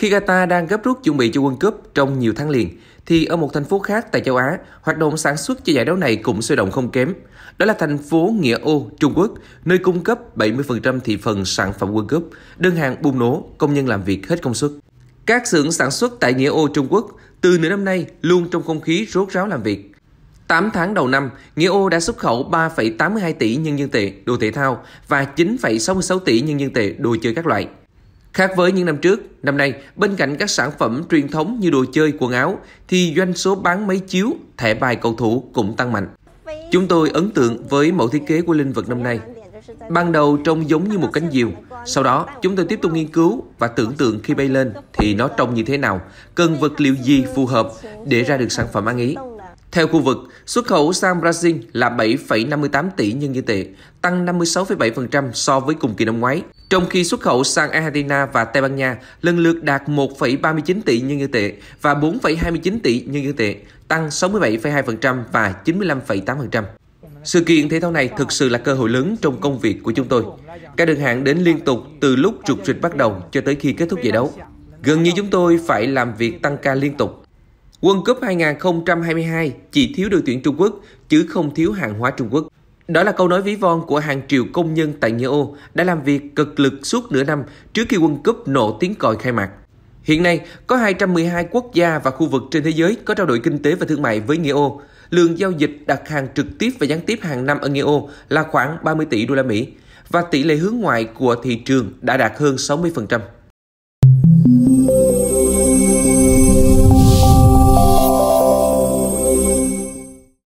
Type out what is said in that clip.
Khi Qatar đang gấp rút chuẩn bị cho World Cup trong nhiều tháng liền, thì ở một thành phố khác tại châu Á, hoạt động sản xuất cho giải đấu này cũng sôi động không kém. Đó là thành phố Nghĩa Ô, Trung Quốc, nơi cung cấp 70% thị phần sản phẩm World Cup, đơn hàng bùng nổ, công nhân làm việc hết công suất. Các xưởng sản xuất tại Nghĩa Ô, Trung Quốc từ nửa năm nay luôn trong không khí rốt ráo làm việc. 8 tháng đầu năm, Nghĩa Ô đã xuất khẩu 3,82 tỷ nhân dân tệ đồ thể thao và 9,66 tỷ nhân dân tệ đồ chơi các loại. Khác với những năm trước, năm nay bên cạnh các sản phẩm truyền thống như đồ chơi, quần áo thì doanh số bán máy chiếu, thẻ bài cầu thủ cũng tăng mạnh. Chúng tôi ấn tượng với mẫu thiết kế của linh vật năm nay. Ban đầu trông giống như một cánh diều, sau đó chúng tôi tiếp tục nghiên cứu và tưởng tượng khi bay lên thì nó trông như thế nào, cần vật liệu gì phù hợp để ra được sản phẩm ăn ý. Theo khu vực, xuất khẩu sang Brazil là 7,58 tỷ nhân dân tệ, tăng 56,7% so với cùng kỳ năm ngoái trong khi xuất khẩu sang Argentina và Tây Ban Nha lần lượt đạt 1,39 tỷ nhân dân tệ và 4,29 tỷ nhân dân tệ, tăng 67,2% và 95,8%. Sự kiện thể thao này thực sự là cơ hội lớn trong công việc của chúng tôi. Các đơn hàng đến liên tục từ lúc trục trịch bắt đầu cho tới khi kết thúc giải đấu. Gần như chúng tôi phải làm việc tăng ca liên tục. World Cup 2022 chỉ thiếu đội tuyển Trung Quốc, chứ không thiếu hàng hóa Trung Quốc. Đó là câu nói ví von của hàng triệu công nhân tại Nghĩa Ô đã làm việc cực lực suốt nửa năm trước khi World cúp nổ tiếng còi khai mạc. Hiện nay, có 212 quốc gia và khu vực trên thế giới có trao đổi kinh tế và thương mại với Nghĩa Ô. Lượng giao dịch đặt hàng trực tiếp và gián tiếp hàng năm ở Nghĩa Ô là khoảng 30 tỷ đô la Mỹ và tỷ lệ hướng ngoại của thị trường đã đạt hơn 60%.